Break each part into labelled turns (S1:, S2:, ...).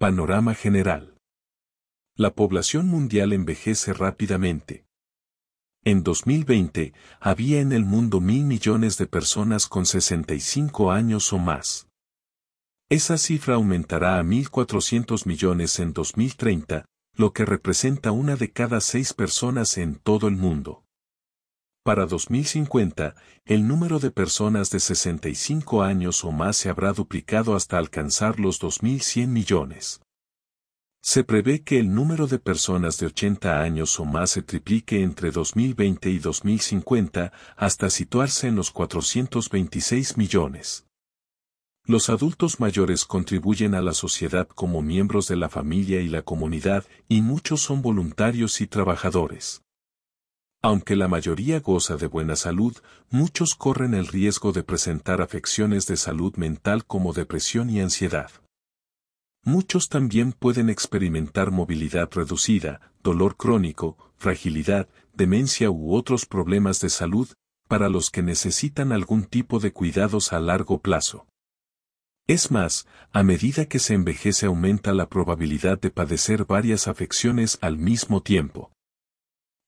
S1: Panorama general. La población mundial envejece rápidamente. En 2020, había en el mundo mil millones de personas con 65 años o más. Esa cifra aumentará a 1.400 millones en 2030, lo que representa una de cada seis personas en todo el mundo. Para 2050, el número de personas de 65 años o más se habrá duplicado hasta alcanzar los 2.100 millones. Se prevé que el número de personas de 80 años o más se triplique entre 2020 y 2050 hasta situarse en los 426 millones. Los adultos mayores contribuyen a la sociedad como miembros de la familia y la comunidad y muchos son voluntarios y trabajadores. Aunque la mayoría goza de buena salud, muchos corren el riesgo de presentar afecciones de salud mental como depresión y ansiedad. Muchos también pueden experimentar movilidad reducida, dolor crónico, fragilidad, demencia u otros problemas de salud, para los que necesitan algún tipo de cuidados a largo plazo. Es más, a medida que se envejece aumenta la probabilidad de padecer varias afecciones al mismo tiempo.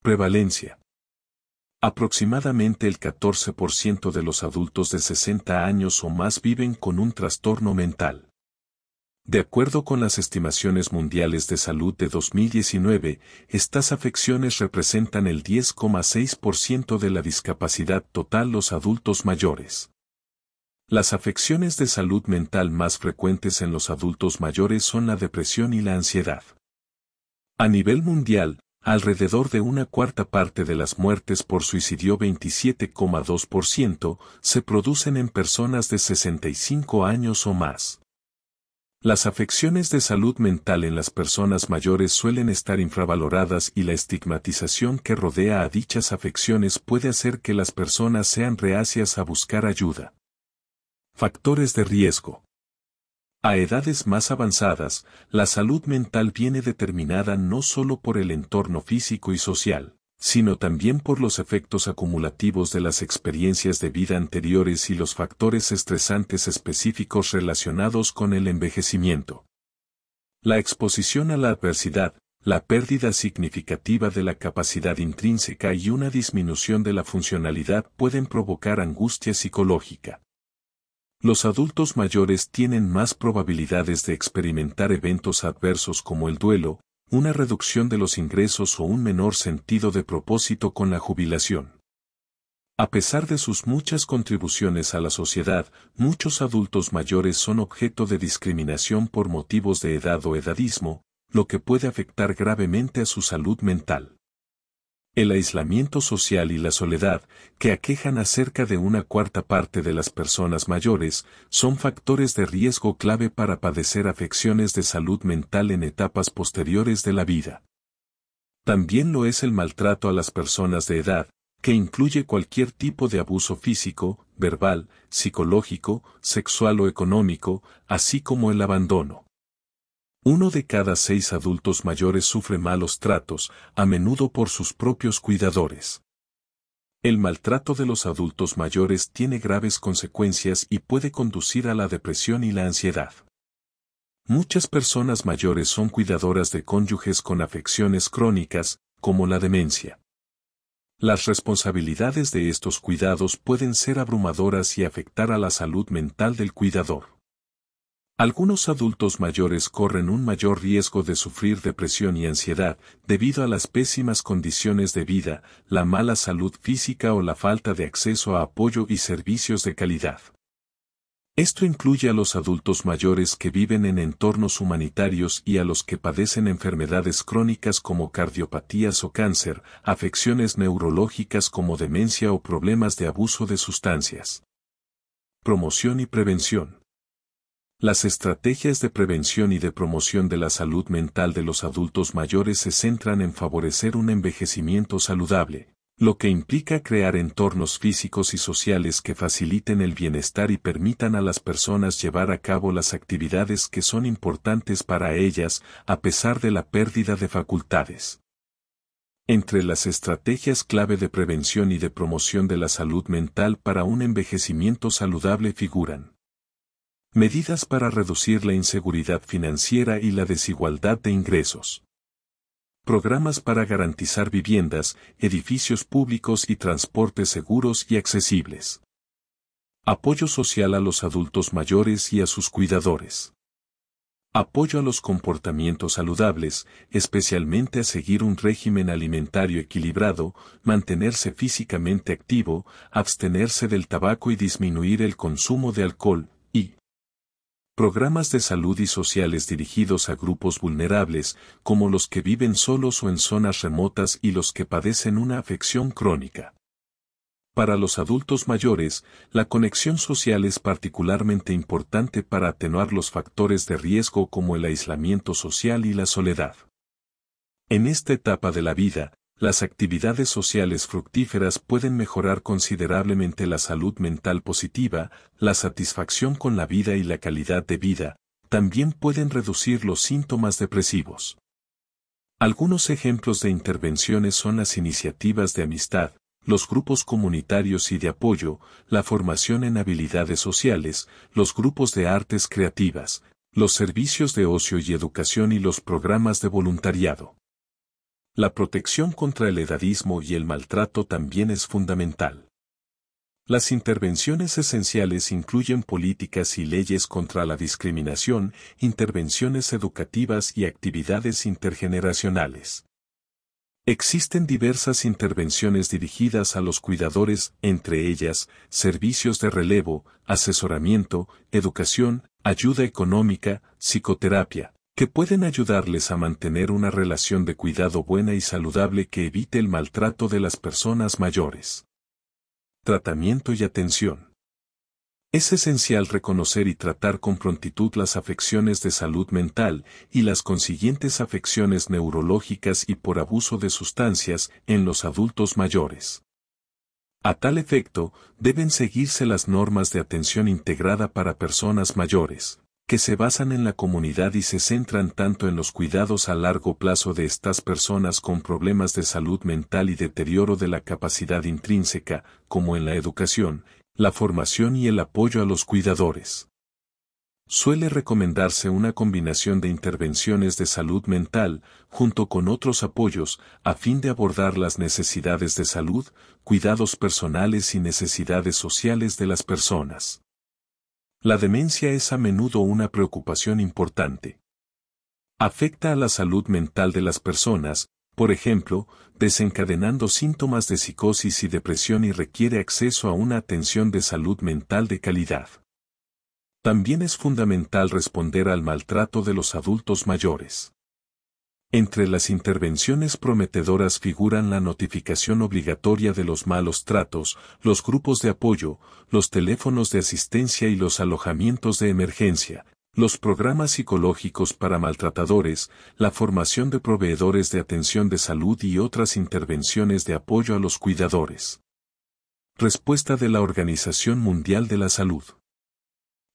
S1: Prevalencia. Aproximadamente el 14% de los adultos de 60 años o más viven con un trastorno mental. De acuerdo con las estimaciones mundiales de salud de 2019, estas afecciones representan el 10,6% de la discapacidad total los adultos mayores. Las afecciones de salud mental más frecuentes en los adultos mayores son la depresión y la ansiedad. A nivel mundial, alrededor de una cuarta parte de las muertes por suicidio 27,2% se producen en personas de 65 años o más. Las afecciones de salud mental en las personas mayores suelen estar infravaloradas y la estigmatización que rodea a dichas afecciones puede hacer que las personas sean reacias a buscar ayuda. Factores de riesgo. A edades más avanzadas, la salud mental viene determinada no solo por el entorno físico y social, sino también por los efectos acumulativos de las experiencias de vida anteriores y los factores estresantes específicos relacionados con el envejecimiento. La exposición a la adversidad, la pérdida significativa de la capacidad intrínseca y una disminución de la funcionalidad pueden provocar angustia psicológica, los adultos mayores tienen más probabilidades de experimentar eventos adversos como el duelo, una reducción de los ingresos o un menor sentido de propósito con la jubilación. A pesar de sus muchas contribuciones a la sociedad, muchos adultos mayores son objeto de discriminación por motivos de edad o edadismo, lo que puede afectar gravemente a su salud mental el aislamiento social y la soledad, que aquejan a cerca de una cuarta parte de las personas mayores, son factores de riesgo clave para padecer afecciones de salud mental en etapas posteriores de la vida. También lo es el maltrato a las personas de edad, que incluye cualquier tipo de abuso físico, verbal, psicológico, sexual o económico, así como el abandono. Uno de cada seis adultos mayores sufre malos tratos, a menudo por sus propios cuidadores. El maltrato de los adultos mayores tiene graves consecuencias y puede conducir a la depresión y la ansiedad. Muchas personas mayores son cuidadoras de cónyuges con afecciones crónicas, como la demencia. Las responsabilidades de estos cuidados pueden ser abrumadoras y afectar a la salud mental del cuidador. Algunos adultos mayores corren un mayor riesgo de sufrir depresión y ansiedad debido a las pésimas condiciones de vida, la mala salud física o la falta de acceso a apoyo y servicios de calidad. Esto incluye a los adultos mayores que viven en entornos humanitarios y a los que padecen enfermedades crónicas como cardiopatías o cáncer, afecciones neurológicas como demencia o problemas de abuso de sustancias. Promoción y prevención. Las estrategias de prevención y de promoción de la salud mental de los adultos mayores se centran en favorecer un envejecimiento saludable, lo que implica crear entornos físicos y sociales que faciliten el bienestar y permitan a las personas llevar a cabo las actividades que son importantes para ellas a pesar de la pérdida de facultades. Entre las estrategias clave de prevención y de promoción de la salud mental para un envejecimiento saludable figuran Medidas para reducir la inseguridad financiera y la desigualdad de ingresos. Programas para garantizar viviendas, edificios públicos y transportes seguros y accesibles. Apoyo social a los adultos mayores y a sus cuidadores. Apoyo a los comportamientos saludables, especialmente a seguir un régimen alimentario equilibrado, mantenerse físicamente activo, abstenerse del tabaco y disminuir el consumo de alcohol, programas de salud y sociales dirigidos a grupos vulnerables, como los que viven solos o en zonas remotas y los que padecen una afección crónica. Para los adultos mayores, la conexión social es particularmente importante para atenuar los factores de riesgo como el aislamiento social y la soledad. En esta etapa de la vida, las actividades sociales fructíferas pueden mejorar considerablemente la salud mental positiva, la satisfacción con la vida y la calidad de vida, también pueden reducir los síntomas depresivos. Algunos ejemplos de intervenciones son las iniciativas de amistad, los grupos comunitarios y de apoyo, la formación en habilidades sociales, los grupos de artes creativas, los servicios de ocio y educación y los programas de voluntariado. La protección contra el edadismo y el maltrato también es fundamental. Las intervenciones esenciales incluyen políticas y leyes contra la discriminación, intervenciones educativas y actividades intergeneracionales. Existen diversas intervenciones dirigidas a los cuidadores, entre ellas, servicios de relevo, asesoramiento, educación, ayuda económica, psicoterapia, que pueden ayudarles a mantener una relación de cuidado buena y saludable que evite el maltrato de las personas mayores. Tratamiento y atención. Es esencial reconocer y tratar con prontitud las afecciones de salud mental y las consiguientes afecciones neurológicas y por abuso de sustancias en los adultos mayores. A tal efecto, deben seguirse las normas de atención integrada para personas mayores, que se basan en la comunidad y se centran tanto en los cuidados a largo plazo de estas personas con problemas de salud mental y deterioro de la capacidad intrínseca, como en la educación, la formación y el apoyo a los cuidadores. Suele recomendarse una combinación de intervenciones de salud mental, junto con otros apoyos, a fin de abordar las necesidades de salud, cuidados personales y necesidades sociales de las personas. La demencia es a menudo una preocupación importante. Afecta a la salud mental de las personas, por ejemplo, desencadenando síntomas de psicosis y depresión y requiere acceso a una atención de salud mental de calidad. También es fundamental responder al maltrato de los adultos mayores. Entre las intervenciones prometedoras figuran la notificación obligatoria de los malos tratos, los grupos de apoyo, los teléfonos de asistencia y los alojamientos de emergencia, los programas psicológicos para maltratadores, la formación de proveedores de atención de salud y otras intervenciones de apoyo a los cuidadores. Respuesta de la Organización Mundial de la Salud.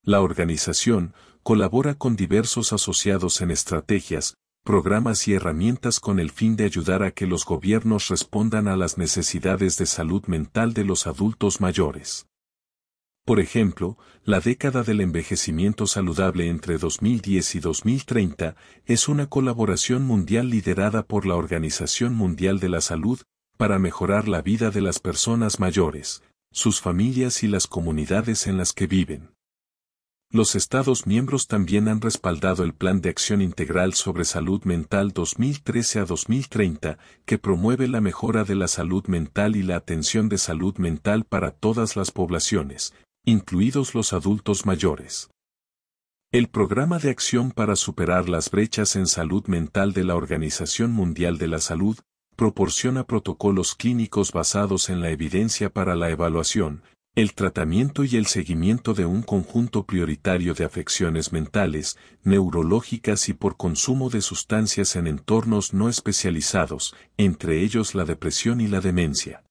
S1: La organización colabora con diversos asociados en estrategias, programas y herramientas con el fin de ayudar a que los gobiernos respondan a las necesidades de salud mental de los adultos mayores. Por ejemplo, la década del envejecimiento saludable entre 2010 y 2030 es una colaboración mundial liderada por la Organización Mundial de la Salud para mejorar la vida de las personas mayores, sus familias y las comunidades en las que viven. Los Estados miembros también han respaldado el Plan de Acción Integral sobre Salud Mental 2013 a 2030, que promueve la mejora de la salud mental y la atención de salud mental para todas las poblaciones, incluidos los adultos mayores. El Programa de Acción para Superar las Brechas en Salud Mental de la Organización Mundial de la Salud proporciona protocolos clínicos basados en la evidencia para la evaluación, el tratamiento y el seguimiento de un conjunto prioritario de afecciones mentales, neurológicas y por consumo de sustancias en entornos no especializados, entre ellos la depresión y la demencia.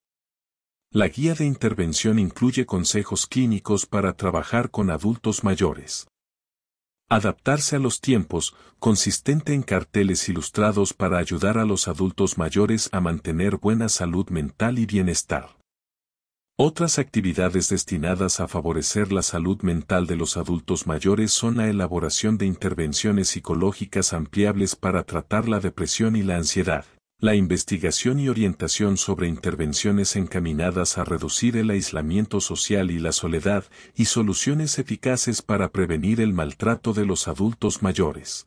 S1: La guía de intervención incluye consejos clínicos para trabajar con adultos mayores. Adaptarse a los tiempos, consistente en carteles ilustrados para ayudar a los adultos mayores a mantener buena salud mental y bienestar. Otras actividades destinadas a favorecer la salud mental de los adultos mayores son la elaboración de intervenciones psicológicas ampliables para tratar la depresión y la ansiedad, la investigación y orientación sobre intervenciones encaminadas a reducir el aislamiento social y la soledad, y soluciones eficaces para prevenir el maltrato de los adultos mayores.